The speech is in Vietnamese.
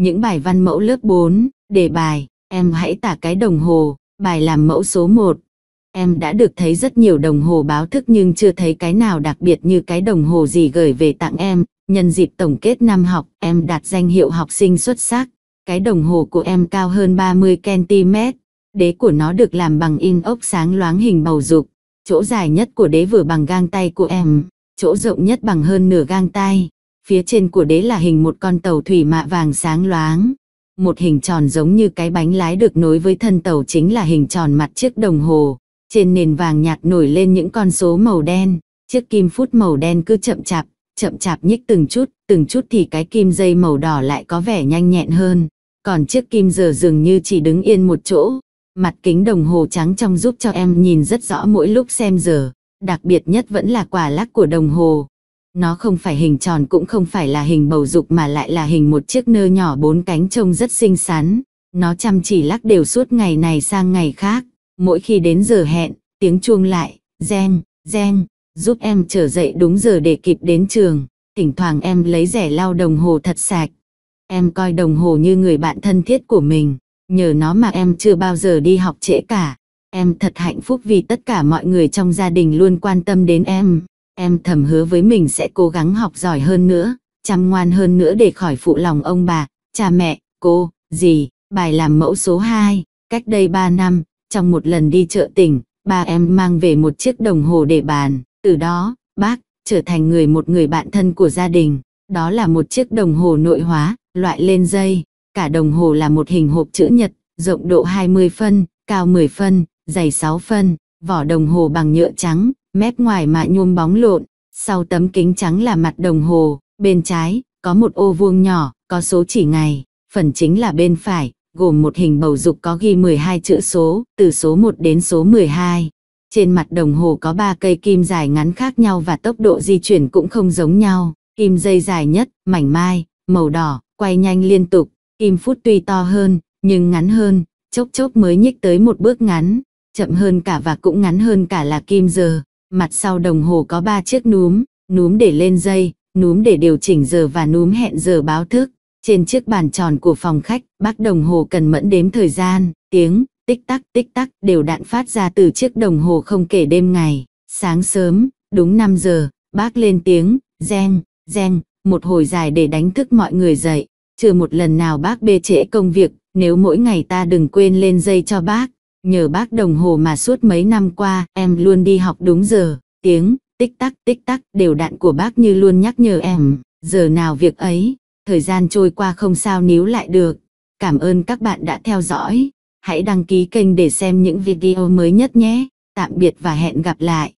Những bài văn mẫu lớp 4, đề bài, em hãy tả cái đồng hồ, bài làm mẫu số 1. Em đã được thấy rất nhiều đồng hồ báo thức nhưng chưa thấy cái nào đặc biệt như cái đồng hồ gì gửi về tặng em. Nhân dịp tổng kết năm học, em đạt danh hiệu học sinh xuất sắc. Cái đồng hồ của em cao hơn 30cm. Đế của nó được làm bằng inox sáng loáng hình bầu dục. Chỗ dài nhất của đế vừa bằng gang tay của em, chỗ rộng nhất bằng hơn nửa gang tay. Phía trên của đế là hình một con tàu thủy mạ vàng sáng loáng. Một hình tròn giống như cái bánh lái được nối với thân tàu chính là hình tròn mặt chiếc đồng hồ. Trên nền vàng nhạt nổi lên những con số màu đen, chiếc kim phút màu đen cứ chậm chạp, chậm chạp nhích từng chút, từng chút thì cái kim dây màu đỏ lại có vẻ nhanh nhẹn hơn. Còn chiếc kim giờ dường như chỉ đứng yên một chỗ, mặt kính đồng hồ trắng trong giúp cho em nhìn rất rõ mỗi lúc xem giờ. Đặc biệt nhất vẫn là quả lắc của đồng hồ, nó không phải hình tròn cũng không phải là hình bầu dục mà lại là hình một chiếc nơ nhỏ bốn cánh trông rất xinh xắn. Nó chăm chỉ lắc đều suốt ngày này sang ngày khác. Mỗi khi đến giờ hẹn, tiếng chuông lại, gen, gen, giúp em trở dậy đúng giờ để kịp đến trường. Thỉnh thoảng em lấy rẻ lau đồng hồ thật sạch. Em coi đồng hồ như người bạn thân thiết của mình. Nhờ nó mà em chưa bao giờ đi học trễ cả. Em thật hạnh phúc vì tất cả mọi người trong gia đình luôn quan tâm đến em. Em thầm hứa với mình sẽ cố gắng học giỏi hơn nữa, chăm ngoan hơn nữa để khỏi phụ lòng ông bà, cha mẹ, cô, dì. Bài làm mẫu số 2, cách đây 3 năm, trong một lần đi chợ tỉnh, ba em mang về một chiếc đồng hồ để bàn. Từ đó, bác trở thành người một người bạn thân của gia đình. Đó là một chiếc đồng hồ nội hóa, loại lên dây. Cả đồng hồ là một hình hộp chữ nhật, rộng độ 20 phân, cao 10 phân, dày 6 phân. Vỏ đồng hồ bằng nhựa trắng, mép ngoài mạ nhuôm bóng lộn, sau tấm kính trắng là mặt đồng hồ, bên trái, có một ô vuông nhỏ, có số chỉ ngày, phần chính là bên phải, gồm một hình bầu dục có ghi 12 chữ số, từ số 1 đến số 12. Trên mặt đồng hồ có 3 cây kim dài ngắn khác nhau và tốc độ di chuyển cũng không giống nhau. Kim dây dài nhất, mảnh mai, màu đỏ, quay nhanh liên tục. Kim phút tuy to hơn, nhưng ngắn hơn, chốc chốc mới nhích tới một bước ngắn. Chậm hơn cả và cũng ngắn hơn cả là kim giờ. Mặt sau đồng hồ có 3 chiếc núm, núm để lên dây, núm để điều chỉnh giờ và núm hẹn giờ báo thức. Trên chiếc bàn tròn của phòng khách, bác đồng hồ cần mẫn đếm thời gian, tiếng, tích tắc tích tắc đều đạn phát ra từ chiếc đồng hồ không kể đêm ngày. Sáng sớm, đúng 5 giờ, bác lên tiếng, reng, reng, một hồi dài để đánh thức mọi người dậy. Chưa một lần nào bác bê trễ công việc, nếu mỗi ngày ta đừng quên lên dây cho bác, Nhờ bác đồng hồ mà suốt mấy năm qua, em luôn đi học đúng giờ, tiếng, tích tắc tích tắc đều đặn của bác như luôn nhắc nhở em, giờ nào việc ấy, thời gian trôi qua không sao níu lại được. Cảm ơn các bạn đã theo dõi, hãy đăng ký kênh để xem những video mới nhất nhé. Tạm biệt và hẹn gặp lại.